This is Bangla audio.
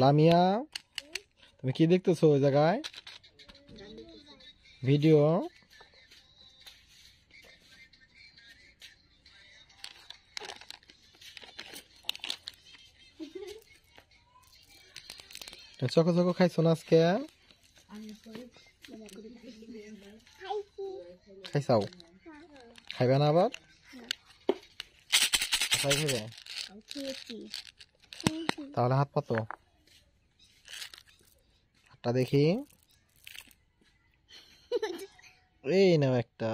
লামিয়া তুমি কি দেখতেছো ওই জায়গায় ভিডিও চকো চকো খাইছো না আজকে খাইছাও খাইবে না আবার তাহলে হাত পাতো টা দেখি এই নাও একটা